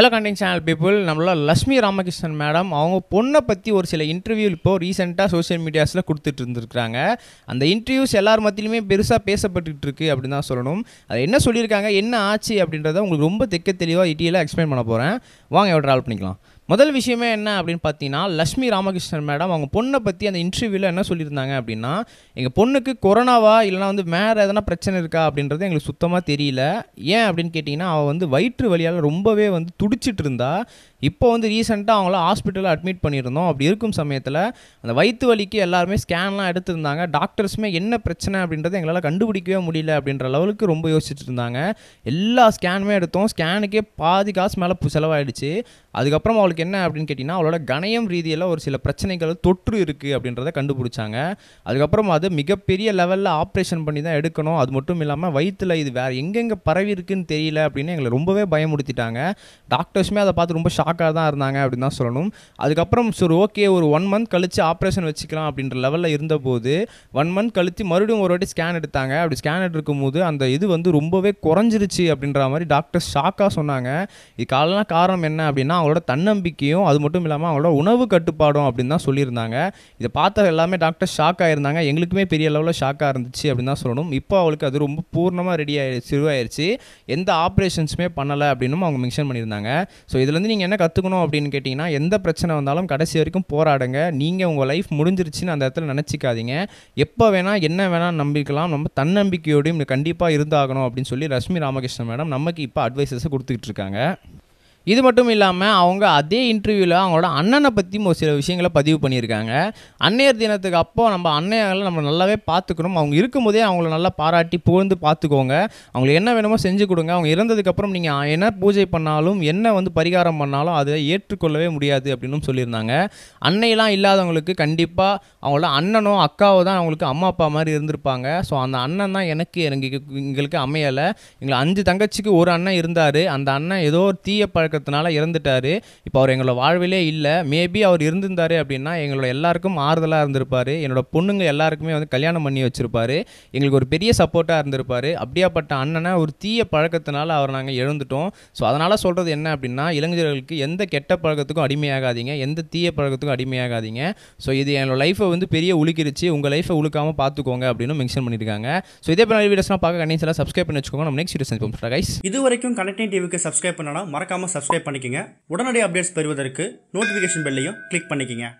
hello content channel people நம்மளோட Lakshmi Ramakrishnan madam அவங்க பொண்ணை பற்றி ஒரு சில இன்டர்வியூ இப்போ ரீசெண்டாக சோஷியல் மீடியாஸில் கொடுத்துட்டு இருந்திருக்காங்க அந்த இன்டர்வியூஸ் எல்லார் மத்தியிலுமே பெருசாக பேசப்பட்டு இருக்கு அப்படின்னு தான் சொல்லணும் அது என்ன சொல்லியிருக்காங்க என்ன ஆச்சு அப்படின்றத உங்களுக்கு ரொம்ப தெக்க தெளிவாக இட்டியெல்லாம் எக்ஸ்பிளைன் பண்ண போகிறேன் வாங்க எவ்வளோ ட்ராவல் பண்ணிக்கலாம் முதல் விஷயமே என்ன அப்படின்னு பார்த்தீங்கன்னா லக்ஷ்மி ராமகிருஷ்ணன் மேடம் அவங்க பொண்ணை பற்றி அந்த இன்டர்வியூவில் என்ன சொல்லியிருந்தாங்க அப்படின்னா எங்கள் பொண்ணுக்கு கொரோனாவா இல்லைனா வந்து வேறு எதனா பிரச்சனை இருக்கா அப்படின்றது எங்களுக்கு சுத்தமாக தெரியல ஏன் அப்படின்னு கேட்டிங்கன்னா அவள் வந்து வயிற்று வழியால் ரொம்பவே வந்து துடிச்சிட்டு இருந்தா இப்போ வந்து ரீசெண்டாக அவங்கள ஹாஸ்பிட்டலில் அட்மிட் பண்ணியிருந்தோம் அப்படி இருக்கும் சமயத்தில் அந்த வயிற்று வலிக்கு எல்லாருமே ஸ்கேன்லாம் எடுத்திருந்தாங்க டாக்டர்ஸுமே என்ன பிரச்சனை அப்படின்றத எங்களால் கண்டுபிடிக்கவே முடியல அப்படின்ற லெவலுக்கு ரொம்ப யோசிச்சுட்டு இருந்தாங்க எல்லா ஸ்கேனுமே எடுத்தோம் ஸ்கேனுக்கே பாதி காசு மேலே செலவாயிடுச்சு அதுக்கப்புறம் அவளுக்கு என்ன அப்படின்னு கேட்டிங்கன்னா அவளோட கணயம் ரீதியில் ஒரு சில பிரச்சனைகள் தொற்று இருக்குது அப்படின்றத கண்டுபிடிச்சாங்க அதுக்கப்புறம் அது மிகப்பெரிய லெவலில் ஆப்ரேஷன் பண்ணி தான் எடுக்கணும் அது மட்டும் இல்லாமல் வயிற்றில் இது வேறு எங்கெங்கே பரவி இருக்குன்னு தெரியல அப்படின்னு எங்களை ரொம்பவே பயமுடுத்திட்டாங்க டாக்டர்ஸுமே அதை பார்த்து ரொம்ப ஷாக் ஷாக்காக தான் இருந்தாங்க அப்படின்னு தான் சொல்லணும் அதுக்கப்புறம் சரி ஓகே ஒரு ஒன் மந்த் கழித்து ஆப்ரேஷன் வச்சுக்கலாம் அப்படின்ற லெவலில் இருந்தபோது ஒன் மந்த் கழித்து மறுபடியும் ஒரு வாட்டி ஸ்கேன் எடுத்தாங்க அப்படி ஸ்கேன் எடுக்கும் போது அந்த இது வந்து ரொம்பவே குறைஞ்சிருச்சு அப்படின்ற மாதிரி டாக்டர் ஷாக்காக சொன்னாங்க இதுக்காலாம் காரணம் என்ன அப்படின்னா அவங்களோட தன்னம்பிக்கையும் அது மட்டும் இல்லாமல் அவங்களோட உணவு கட்டுப்பாடும் அப்படின்னு தான் சொல்லியிருந்தாங்க இதை பார்த்த எல்லாமே டாக்டர் ஷாக்காக இருந்தாங்க எங்களுக்குமே பெரிய லெவலில் ஷாக்காக இருந்துச்சு அப்படின்னு தான் சொல்லணும் இப்போ அவளுக்கு அது ரொம்ப பூர்ணமாக ரெடி ஆயிடுச்சு சிறுவாயிருச்சு எந்த ஆப்ரேஷன்ஸுமே பண்ணலை அப்படின்னு அவங்க மென்ஷன் பண்ணியிருந்தாங்க ஸோ இதுலேருந்து நீங்கள் என்ன கற்றுக்கணும் அப்படின்னு கேட்டிங்கன்னா எந்த பிரச்சனை வந்தாலும் கடைசி வரைக்கும் போராடுங்க நீங்கள் உங்கள் லைஃப் முடிஞ்சிருச்சுன்னு அந்த இடத்துல நினச்சிக்காதீங்க எப்போ வேணால் என்ன வேணால் நம்பிக்கலாம் நம்ம தன்னம்பிக்கையோடையும் கண்டிப்பாக இருந்தாகணும் அப்படின்னு சொல்லி ரஷ்மி ராமகிருஷ்ணன் மேடம் நமக்கு இப்போ அட்வைசஸை கொடுத்துக்கிட்டு இருக்காங்க இது மட்டும் இல்லாமல் அவங்க அதே இன்டர்வியூவில் அவங்களோட அண்ணனை பற்றி ஒரு சில விஷயங்களை பதிவு பண்ணியிருக்காங்க அன்னையர் தினத்துக்கு அப்போ நம்ம அன்னையர்களை நம்ம நல்லாவே பார்த்துக்கணும் அவங்க இருக்கும்போதே அவங்கள நல்லா பாராட்டி புகழ்ந்து பார்த்துக்கோங்க அவங்களுக்கு என்ன வேணுமோ செஞ்சு கொடுங்க அவங்க இறந்ததுக்கப்புறம் நீங்கள் என்ன பூஜை பண்ணாலும் என்ன வந்து பரிகாரம் பண்ணாலும் அதை ஏற்றுக்கொள்ளவே முடியாது அப்படின்னு சொல்லியிருந்தாங்க அன்னையெல்லாம் இல்லாதவங்களுக்கு கண்டிப்பாக அவங்களோட அண்ணனோ அக்காவோ தான் அவங்களுக்கு அம்மா அப்பா மாதிரி இருந்திருப்பாங்க ஸோ அந்த அண்ணன் தான் எனக்கு எங்களுக்கு எங்களுக்கு அமையலை எங்களை அஞ்சு தங்கச்சிக்கு ஒரு அண்ணன் இருந்தார் அந்த அண்ணன் ஏதோ ஒரு தீய இருக்கிறதுனால இறந்துட்டார் இப்போ அவர் எங்களோட வாழ்விலே இல்லை மேபி அவர் இருந்திருந்தார் அப்படின்னா எங்களோட எல்லாருக்கும் ஆறுதலாக இருந்திருப்பார் என்னோட பொண்ணுங்க எல்லாருக்குமே வந்து கல்யாணம் பண்ணி வச்சுருப்பார் எங்களுக்கு ஒரு பெரிய சப்போர்ட்டாக இருந்திருப்பார் அப்படியாப்பட்ட அண்ணனை ஒரு தீய பழக்கத்தினால அவர் நாங்கள் எழுந்துட்டோம் ஸோ அதனால் சொல்கிறது என்ன அப்படின்னா இளைஞர்களுக்கு எந்த கெட்ட பழக்கத்துக்கும் அடிமையாகாதீங்க எந்த தீய பழக்கத்துக்கும் அடிமையாகாதீங்க ஸோ இது என்னோட லைஃப்பை வந்து பெரிய உழுக்கிருச்சு உங்கள் லைஃப்பை உழுக்காமல் பார்த்துக்கோங்க அப்படின்னு மென்ஷன் பண்ணியிருக்காங்க ஸோ இதே போல வீடியோஸ்லாம் பார்க்க கண்டிப்பாக சப்ஸ்கிரைப் பண்ணி வச்சுக்கோங்க நம்ம நெக்ஸ்ட் வீடியோ சந்திப்போம் கைஸ் இது வரைக்கும் கனெக்டிங் டிவிக்கு சப்ஸ்கிரைப் பண்ணனா மறக்காமல் சப்ஸ்கிரைப் பண்ணிக்கங்க உடனடி அப்டேட்ஸ் பெறுவதற்கு நோட்டிஃபிகேஷன் பெல்லையும் கிளிக் பண்ணிக்கங்க